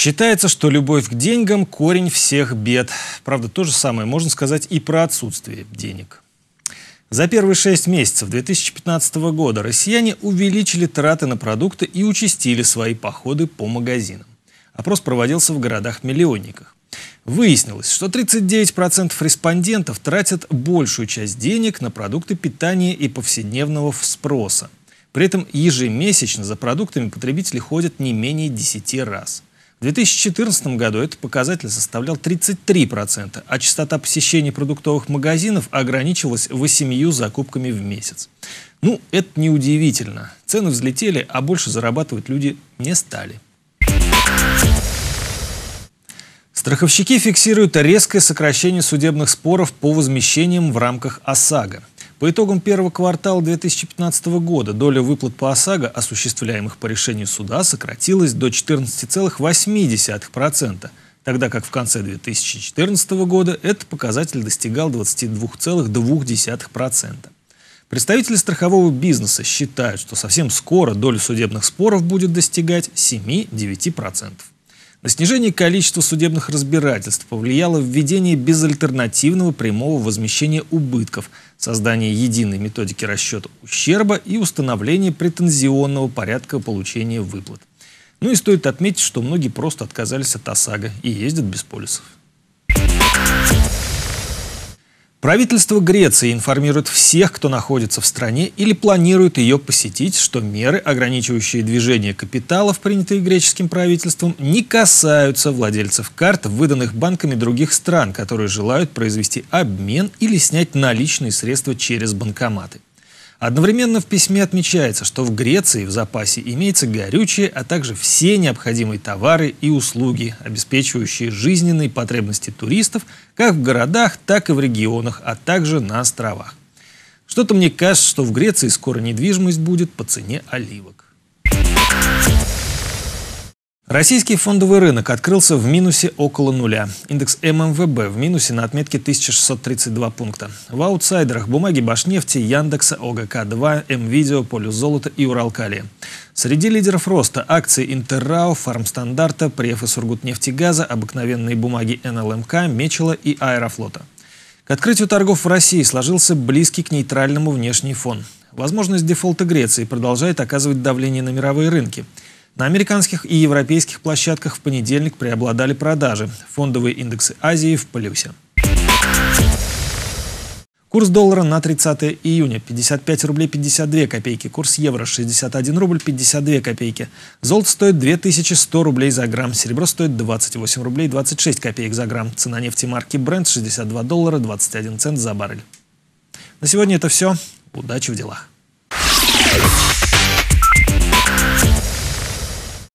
Считается, что любовь к деньгам – корень всех бед. Правда, то же самое можно сказать и про отсутствие денег. За первые шесть месяцев 2015 года россияне увеличили траты на продукты и участили свои походы по магазинам. Опрос проводился в городах-миллионниках. Выяснилось, что 39% респондентов тратят большую часть денег на продукты питания и повседневного спроса. При этом ежемесячно за продуктами потребители ходят не менее 10 раз – в 2014 году этот показатель составлял 33%, а частота посещения продуктовых магазинов ограничилась 8 закупками в месяц. Ну, это неудивительно. Цены взлетели, а больше зарабатывать люди не стали. Страховщики фиксируют резкое сокращение судебных споров по возмещениям в рамках ОСАГО. По итогам первого квартала 2015 года доля выплат по ОСАГО, осуществляемых по решению суда, сократилась до 14,8%, тогда как в конце 2014 года этот показатель достигал 22,2%. Представители страхового бизнеса считают, что совсем скоро доля судебных споров будет достигать 7-9%. На снижение количества судебных разбирательств повлияло введение безальтернативного прямого возмещения убытков, создание единой методики расчета ущерба и установление претензионного порядка получения выплат. Ну и стоит отметить, что многие просто отказались от ОСАГО и ездят без полисов. Правительство Греции информирует всех, кто находится в стране или планирует ее посетить, что меры, ограничивающие движение капиталов, принятые греческим правительством, не касаются владельцев карт, выданных банками других стран, которые желают произвести обмен или снять наличные средства через банкоматы. Одновременно в письме отмечается, что в Греции в запасе имеется горючее, а также все необходимые товары и услуги, обеспечивающие жизненные потребности туристов как в городах, так и в регионах, а также на островах. Что-то мне кажется, что в Греции скоро недвижимость будет по цене оливок. Российский фондовый рынок открылся в минусе около нуля. Индекс ММВБ в минусе на отметке 1632 пункта. В аутсайдерах бумаги Башнефти, Яндекса, ОГК-2, МВидео, Полюс золота и Уралкалия. Среди лидеров роста акции Интеррау, Фармстандарта, Преф и Сургутнефтегаза, обыкновенные бумаги НЛМК, Мечела и Аэрофлота. К открытию торгов в России сложился близкий к нейтральному внешний фон. Возможность дефолта Греции продолжает оказывать давление на мировые рынки – на американских и европейских площадках в понедельник преобладали продажи. Фондовые индексы Азии в полюсе. Курс доллара на 30 июня 55 рублей 52 копейки, курс евро 61 рубль 52 копейки. Золото стоит 2100 рублей за грамм, серебро стоит 28 рублей 26 копеек за грамм. Цена нефти марки Brent 62 доллара 21 цент за баррель. На сегодня это все. Удачи в делах.